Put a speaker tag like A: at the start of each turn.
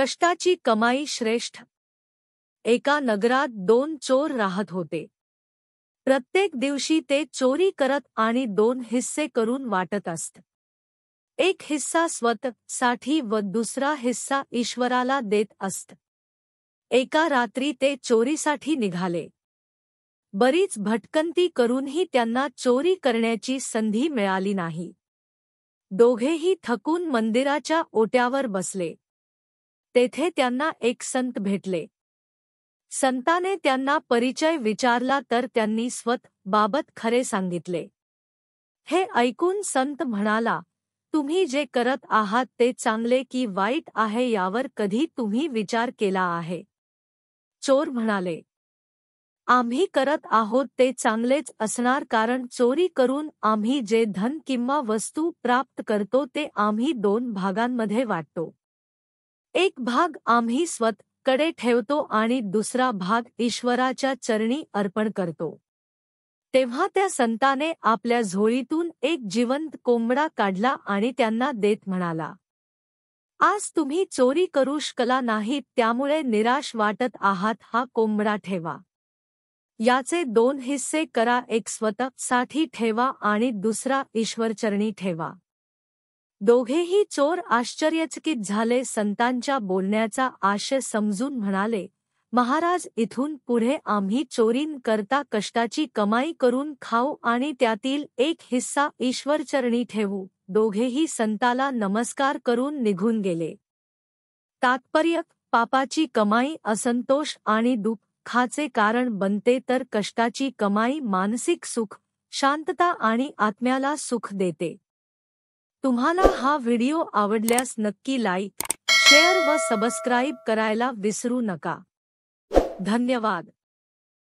A: कष्टाची कमाई श्रेष्ठ एका नगरात दोन चोर राहत होते प्रत्येक दिवशी ते चोरी करत आणि दोन हिस्से करून वाटत असत एक हिस्सा साठी व दुसरा हिस्सा ईश्वराला देत असत एका रात्री ते चोरीसाठी निघाले बरीच भटकंती करूनही त्यांना चोरी करण्याची संधी मिळाली नाही दोघेही थकून मंदिराच्या ओट्यावर बसले तेथे त्यांना एक संत भेटले संताने त्यांना परिचय विचारला तर त्यांनी स्वत बाबत खरे सांगितले हे ऐकून संत म्हणाला तुम्ही जे करत आहात ते चांगले की वाईट आहे यावर कधी तुम्ही विचार केला आहे चोर म्हणाले आम्ही करत आहोत ते चांगलेच असणार कारण चोरी करून आम्ही जे धन किंवा वस्तू प्राप्त करतो ते आम्ही दोन भागांमध्ये वाटतो एक भाग आम्ही कडे ठेवतो आणि दुसरा भाग ईश्वराच्या चरणी अर्पण करतो तेव्हा त्या संताने आपल्या झोळीतून एक जिवंत कोंबडा काढला आणि त्यांना देत म्हणाला आज तुम्ही चोरी करू शकला नाहीत त्यामुळे निराश वाटत आहात हा कोंबडा ठेवा याचे दोन हिस्से करा एक स्वतःसाठी ठेवा आणि दुसरा ईश्वरचरणी ठेवा दोघेही चोर आश्चर्यचकित झाले संतांच्या बोलण्याचा आशय समजून म्हणाले महाराज इथून पुढे आम्ही करता कष्टाची कमाई करून खाऊ आणि त्यातील एक हिस्सा ईश्वरचरणी ठेवू दोघेही संताला नमस्कार करून निघून गेले तात्पर्य पापाची कमाई असंतोष आणि दुःखाचे कारण बनते तर कष्टाची कमाई मानसिक सुख शांतता आणि आत्म्याला सुख देते तुम्हाला हा व्हिडिओ आवडल्यास नक्की लाईक शेअर व सबस्क्राईब करायला विसरू नका धन्यवाद